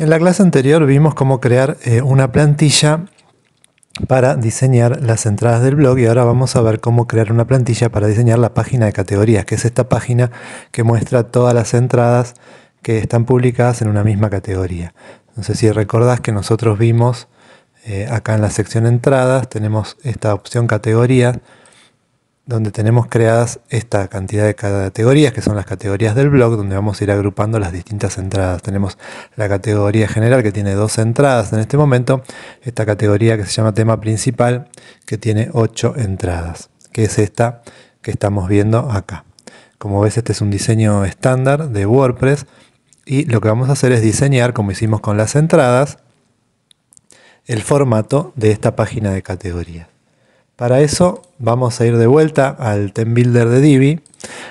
En la clase anterior vimos cómo crear eh, una plantilla para diseñar las entradas del blog y ahora vamos a ver cómo crear una plantilla para diseñar la página de categorías, que es esta página que muestra todas las entradas que están publicadas en una misma categoría. No sé si recordás que nosotros vimos eh, acá en la sección entradas, tenemos esta opción categorías, donde tenemos creadas esta cantidad de categorías, que son las categorías del blog, donde vamos a ir agrupando las distintas entradas. Tenemos la categoría general, que tiene dos entradas en este momento, esta categoría que se llama tema principal, que tiene ocho entradas, que es esta que estamos viendo acá. Como ves, este es un diseño estándar de WordPress, y lo que vamos a hacer es diseñar, como hicimos con las entradas, el formato de esta página de categorías. Para eso vamos a ir de vuelta al Ten Builder de Divi.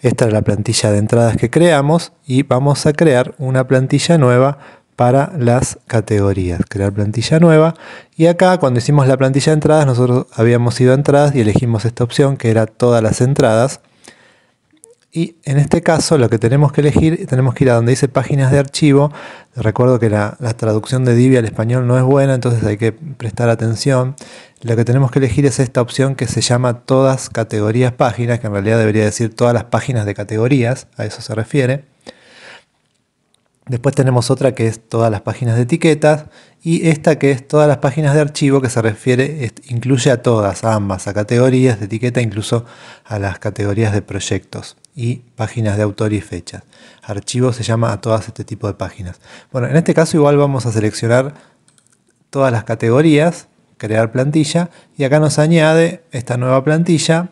Esta es la plantilla de entradas que creamos y vamos a crear una plantilla nueva para las categorías. Crear plantilla nueva y acá cuando hicimos la plantilla de entradas nosotros habíamos ido a entradas y elegimos esta opción que era todas las entradas y en este caso lo que tenemos que elegir, tenemos que ir a donde dice páginas de archivo. Recuerdo que la, traducción de Divi al español no es buena, entonces hay que prestar atención. Lo que tenemos que elegir es esta opción que se llama todas categorías páginas, que en realidad debería decir todas las páginas de categorías, a eso se refiere. Después tenemos otra que es todas las páginas de etiquetas y esta que es todas las páginas de archivo que se refiere, incluye a todas, a ambas, a categorías de etiqueta, incluso a las categorías de proyectos y páginas de autor y fechas. Archivo se llama a todas este tipo de páginas. Bueno, en este caso igual vamos a seleccionar todas las categorías, crear plantilla y acá nos añade esta nueva plantilla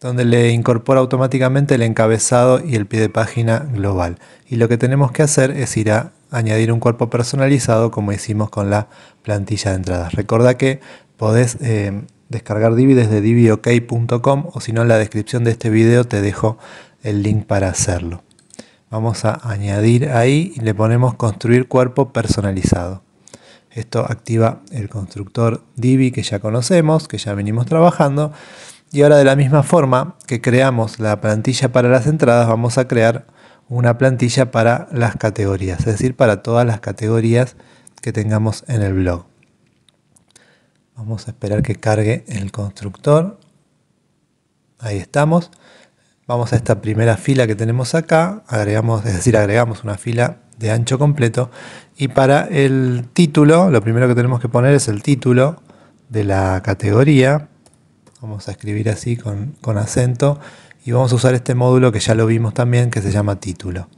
donde le incorpora automáticamente el encabezado y el pie de página global. Y lo que tenemos que hacer es ir a añadir un cuerpo personalizado como hicimos con la plantilla de entradas. Recuerda que podés eh, descargar Divi desde diviok.com o si no en la descripción de este video te dejo el link para hacerlo. Vamos a añadir ahí y le ponemos construir cuerpo personalizado. Esto activa el constructor Divi que ya conocemos, que ya venimos trabajando. Y ahora de la misma forma que creamos la plantilla para las entradas, vamos a crear una plantilla para las categorías, es decir, para todas las categorías que tengamos en el blog. Vamos a esperar que cargue el constructor. Ahí estamos. Vamos a esta primera fila que tenemos acá. Agregamos, es decir, agregamos una fila de ancho completo. Y para el título, lo primero que tenemos que poner es el título de la categoría. Vamos a escribir así con, con acento. Y vamos a usar este módulo que ya lo vimos también, que se llama título.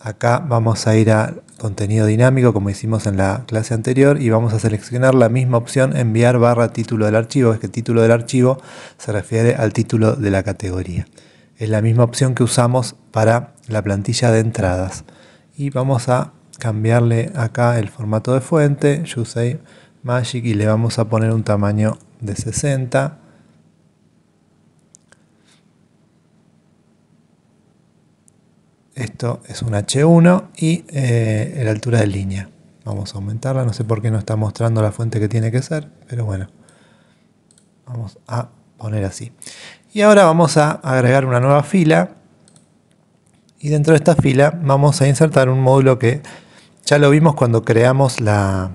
Acá vamos a ir a contenido dinámico como hicimos en la clase anterior y vamos a seleccionar la misma opción enviar barra título del archivo, es que título del archivo se refiere al título de la categoría. Es la misma opción que usamos para la plantilla de entradas. Y vamos a cambiarle acá el formato de fuente, use Magic y le vamos a poner un tamaño de 60 Esto es un H1 y eh, la altura de línea. Vamos a aumentarla, no sé por qué no está mostrando la fuente que tiene que ser, pero bueno. Vamos a poner así. Y ahora vamos a agregar una nueva fila. Y dentro de esta fila vamos a insertar un módulo que ya lo vimos cuando creamos la,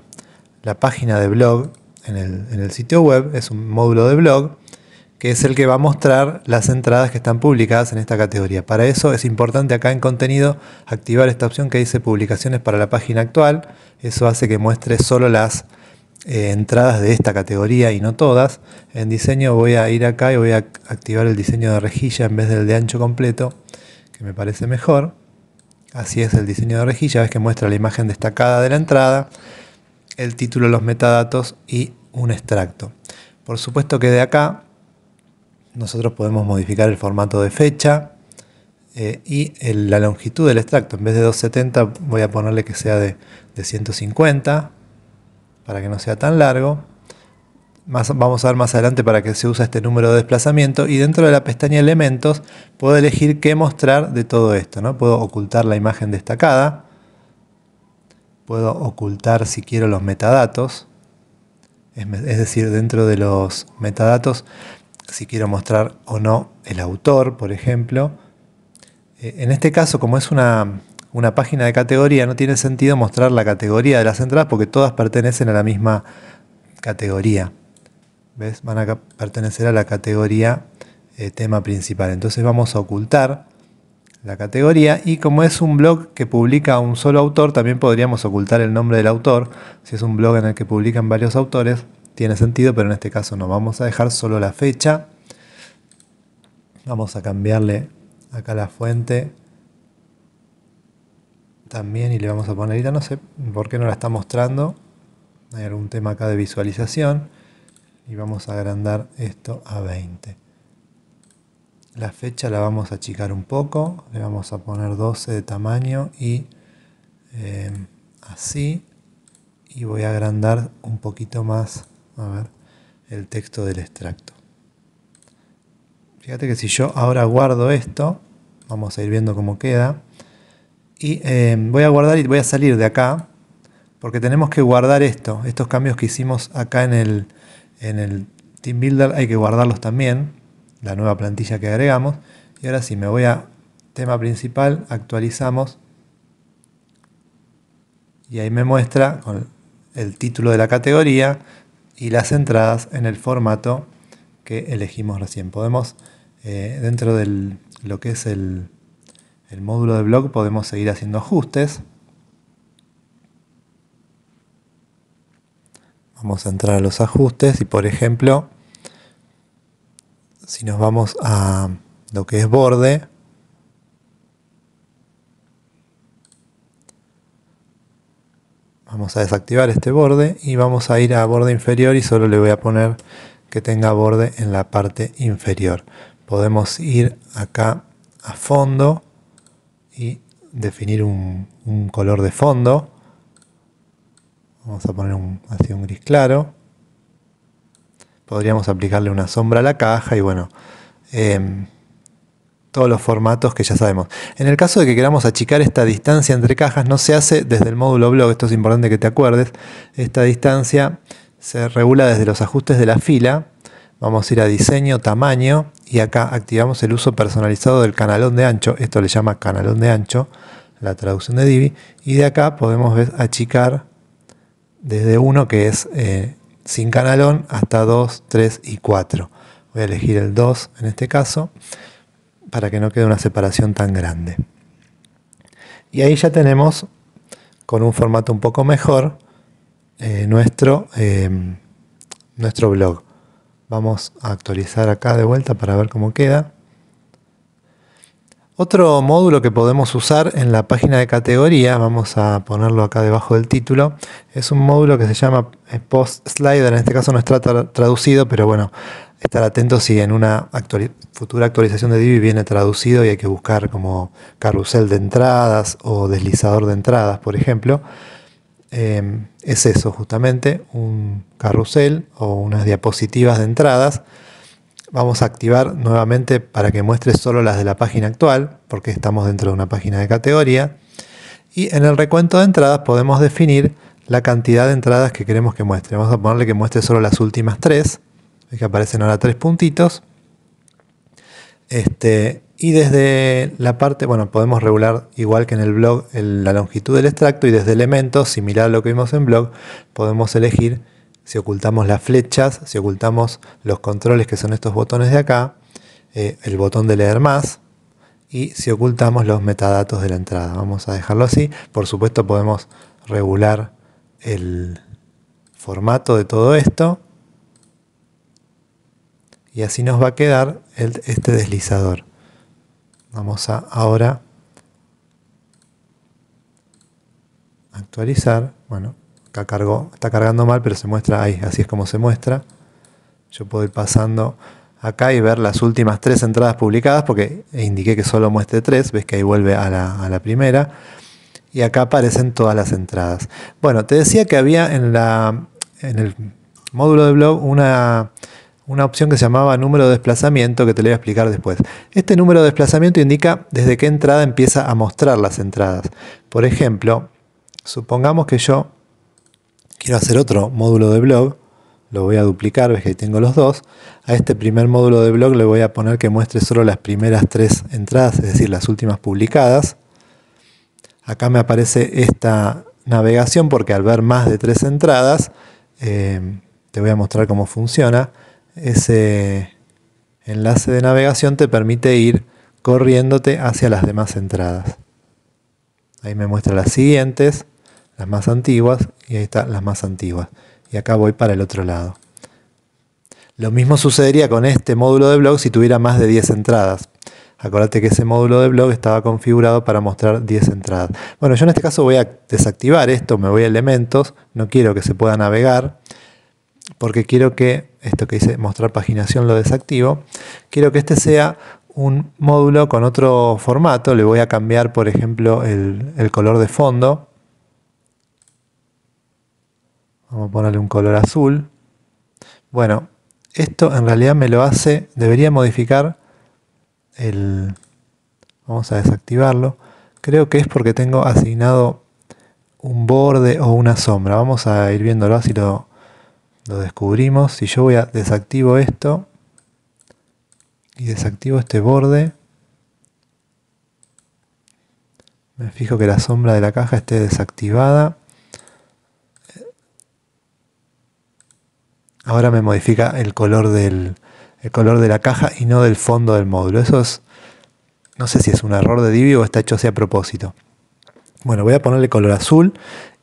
página de blog en el sitio web. Es un módulo de blog que es el que va a mostrar las entradas que están publicadas en esta categoría. Para eso es importante acá en contenido activar esta opción que dice publicaciones para la página actual. Eso hace que muestre solo las eh, entradas de esta categoría y no todas. En diseño voy a ir acá y voy a activar el diseño de rejilla en vez del de ancho completo, que me parece mejor. Así es el diseño de rejilla, ves que muestra la imagen destacada de la entrada, el título, los metadatos y un extracto. Por supuesto que de acá nosotros podemos modificar el formato de fecha eh, y la longitud del extracto. En vez de 270 voy a ponerle que sea de, 150 para que no sea tan largo. vamos a ver más adelante para que se usa este número de desplazamiento y dentro de la pestaña elementos puedo elegir qué mostrar de todo esto. ¿no? Puedo ocultar la imagen destacada, puedo ocultar si quiero los metadatos, es decir, dentro de los metadatos si quiero mostrar o no el autor, por ejemplo. Eh, en este caso, como es una, página de categoría, no tiene sentido mostrar la categoría de las entradas porque todas pertenecen a la misma categoría. ¿Ves? Van a pertenecer a la categoría eh, tema principal. Entonces vamos a ocultar la categoría y como es un blog que publica un solo autor, también podríamos ocultar el nombre del autor. Si es un blog en el que publican varios autores, tiene sentido, pero en este caso no. Vamos a dejar solo la fecha. Vamos a cambiarle acá la fuente también y le vamos a poner, no sé por qué no la está mostrando. Hay algún tema acá de visualización. Y vamos a agrandar esto a 20. La fecha la vamos a achicar un poco. Le vamos a poner 12 de tamaño y eh, así. Y voy a agrandar un poquito más a ver, el texto del extracto. Fíjate que si yo ahora guardo esto, vamos a ir viendo cómo queda, y eh, voy a guardar y voy a salir de acá, porque tenemos que guardar esto, estos cambios que hicimos acá en el, en el Team Builder hay que guardarlos también, la nueva plantilla que agregamos, y ahora si me voy a tema principal, actualizamos, y ahí me muestra con el título de la categoría, y las entradas en el formato que elegimos recién. Podemos, eh, dentro de lo que es el, el módulo de blog, podemos seguir haciendo ajustes. Vamos a entrar a los ajustes y, por ejemplo, si nos vamos a lo que es borde, Vamos a desactivar este borde y vamos a ir a borde inferior y solo le voy a poner que tenga borde en la parte inferior. Podemos ir acá a fondo y definir un, color de fondo. Vamos a poner un, así un gris claro. Podríamos aplicarle una sombra a la caja y bueno, em, todos los formatos que ya sabemos. En el caso de que queramos achicar esta distancia entre cajas, no se hace desde el módulo blog, esto es importante que te acuerdes, esta distancia se regula desde los ajustes de la fila, vamos a ir a diseño, tamaño, y acá activamos el uso personalizado del canalón de ancho, esto le llama canalón de ancho, la traducción de Divi, y de acá podemos achicar desde 1 que es eh, sin canalón hasta 2, 3 y 4. Voy a elegir el 2 en este caso para que no quede una separación tan grande. Y ahí ya tenemos, con un formato un poco mejor, eh, nuestro, em, nuestro blog. Vamos a actualizar acá de vuelta para ver cómo queda. Otro módulo que podemos usar en la página de categoría, vamos a ponerlo acá debajo del título, es un módulo que se llama Post Slider, en este caso no está traducido, pero bueno, estar atentos si en una futura actualización de Divi viene traducido y hay que buscar como carrusel de entradas o deslizador de entradas, por ejemplo. Em, es eso justamente, un carrusel o unas diapositivas de entradas. Vamos a activar nuevamente para que muestre solo las de la página actual, porque estamos dentro de una página de categoría. Y en el recuento de entradas podemos definir la cantidad de entradas que queremos que muestre. Vamos a ponerle que muestre solo las últimas tres que aparecen ahora tres puntitos. Este, y desde la parte, bueno, podemos regular igual que en el blog la longitud del extracto y desde elementos, similar a lo que vimos en blog, podemos elegir si ocultamos las flechas, si ocultamos los controles que son estos botones de acá, eh, el botón de leer más y si ocultamos los metadatos de la entrada. Vamos a dejarlo así. Por supuesto podemos regular el formato de todo esto y así nos va a quedar este deslizador. Vamos a ahora actualizar. Bueno, acá cargó, está cargando mal, pero se muestra ahí. Así es como se muestra. Yo puedo ir pasando acá y ver las últimas tres entradas publicadas porque indiqué que solo muestre tres. Ves que ahí vuelve a la, a la primera. Y acá aparecen todas las entradas. Bueno, te decía que había en, la, en el módulo de blog una una opción que se llamaba número de desplazamiento, que te lo voy a explicar después. Este número de desplazamiento indica desde qué entrada empieza a mostrar las entradas. Por ejemplo, supongamos que yo quiero hacer otro módulo de blog, lo voy a duplicar, ves que tengo los dos. A este primer módulo de blog le voy a poner que muestre solo las primeras tres entradas, es decir, las últimas publicadas. Acá me aparece esta navegación porque al ver más de tres entradas, eh, te voy a mostrar cómo funciona ese enlace de navegación te permite ir corriéndote hacia las demás entradas. Ahí me muestra las siguientes, las más antiguas, y ahí están las más antiguas. Y acá voy para el otro lado. Lo mismo sucedería con este módulo de blog si tuviera más de 10 entradas. Acordate que ese módulo de blog estaba configurado para mostrar 10 entradas. Bueno, yo en este caso voy a desactivar esto, me voy a elementos, no quiero que se pueda navegar, porque quiero que esto que dice mostrar paginación lo desactivo, quiero que este sea un módulo con otro formato, le voy a cambiar por ejemplo el, color de fondo, vamos a ponerle un color azul, bueno, esto en realidad me lo hace, debería modificar el, vamos a desactivarlo, creo que es porque tengo asignado un borde o una sombra, vamos a ir viéndolo así lo, lo descubrimos. Si yo voy a desactivo esto y desactivo este borde, me fijo que la sombra de la caja esté desactivada. Ahora me modifica el color, del, color de la caja y no del fondo del módulo. Eso es, no sé si es un error de Divi o está hecho así a propósito. Bueno, voy a ponerle color azul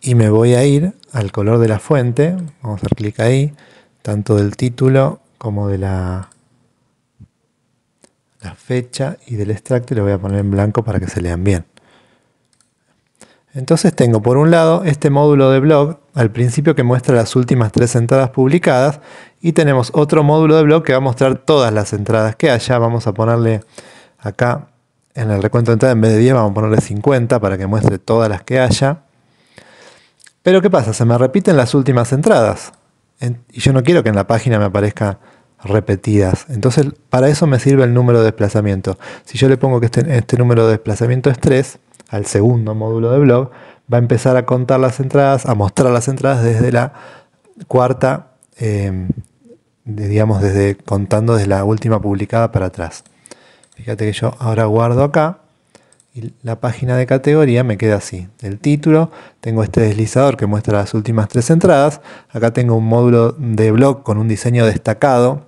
y me voy a ir al color de la fuente. Vamos a hacer clic ahí, tanto del título como de la, fecha y del extracto. Y lo voy a poner en blanco para que se lean bien. Entonces tengo por un lado este módulo de blog al principio que muestra las últimas tres entradas publicadas y tenemos otro módulo de blog que va a mostrar todas las entradas que haya. Vamos a ponerle acá en el recuento de entrada, en vez de 10, vamos a ponerle 50 para que muestre todas las que haya. Pero ¿qué pasa? Se me repiten las últimas entradas. y yo no quiero que en la página me aparezcan repetidas. Entonces, para eso me sirve el número de desplazamiento. Si yo le pongo que este, este número de desplazamiento es 3, al segundo módulo de blog, va a empezar a contar las entradas, a mostrar las entradas desde la cuarta, eh, digamos, desde contando desde la última publicada para atrás. Fíjate que yo ahora guardo acá y la página de categoría me queda así. El título, tengo este deslizador que muestra las últimas tres entradas. Acá tengo un módulo de blog con un diseño destacado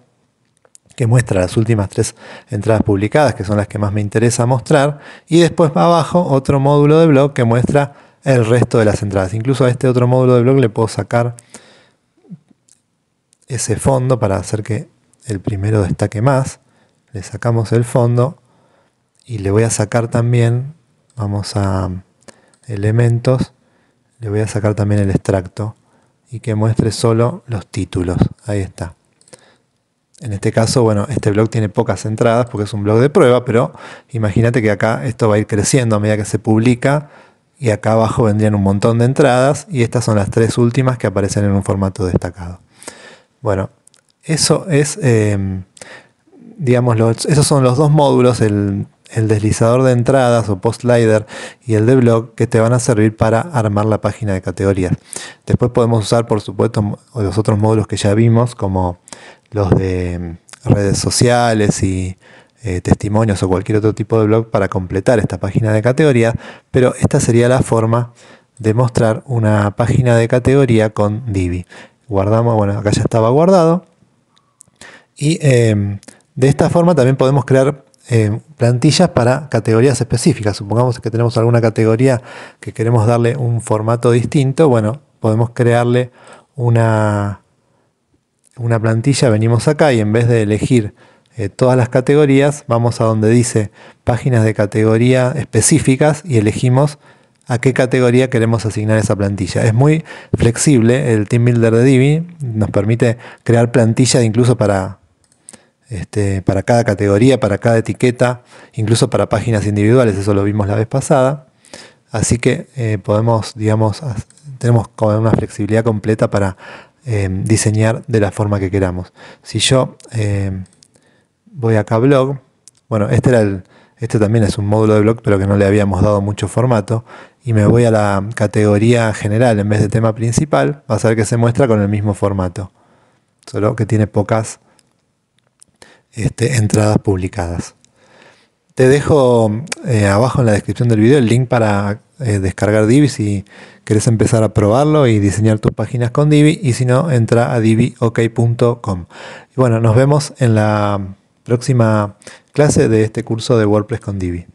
que muestra las últimas tres entradas publicadas, que son las que más me interesa mostrar. Y después abajo otro módulo de blog que muestra el resto de las entradas. Incluso a este otro módulo de blog le puedo sacar ese fondo para hacer que el primero destaque más le sacamos el fondo y le voy a sacar también, vamos a um, elementos, le voy a sacar también el extracto y que muestre solo los títulos. Ahí está. En este caso, bueno, este blog tiene pocas entradas porque es un blog de prueba, pero imagínate que acá esto va a ir creciendo a medida que se publica y acá abajo vendrían un montón de entradas y estas son las tres últimas que aparecen en un formato destacado. Bueno, eso es... Em, digamos, esos son los dos módulos, el, deslizador de entradas o post-slider y el de blog que te van a servir para armar la página de categorías. Después podemos usar, por supuesto, los otros módulos que ya vimos, como los de mm, redes sociales y eh, testimonios o cualquier otro tipo de blog para completar esta página de categoría, pero esta sería la forma de mostrar una página de categoría con Divi. Guardamos, bueno, acá ya estaba guardado. Y em, de esta forma también podemos crear eh, plantillas para categorías específicas. Supongamos que tenemos alguna categoría que queremos darle un formato distinto. Bueno, podemos crearle una, una plantilla. Venimos acá y en vez de elegir eh, todas las categorías, vamos a donde dice páginas de categoría específicas y elegimos a qué categoría queremos asignar esa plantilla. Es muy flexible el Team Builder de Divi, nos permite crear plantillas incluso para este, para cada categoría, para cada etiqueta, incluso para páginas individuales, eso lo vimos la vez pasada. Así que eh, podemos, digamos, tenemos como una flexibilidad completa para eh, diseñar de la forma que queramos. Si yo eh, voy acá a blog, bueno, este este también es un módulo de blog, pero que no le habíamos dado mucho formato. Y me voy a la categoría general en vez de tema principal. Vas a ver que se muestra con el mismo formato. Solo que tiene pocas este, entradas publicadas. Te dejo eh, abajo en la descripción del video el link para eh, descargar Divi si querés empezar a probarlo y diseñar tus páginas con Divi y si no, entra a diviok.com. Y bueno, nos vemos en la próxima clase de este curso de WordPress con Divi.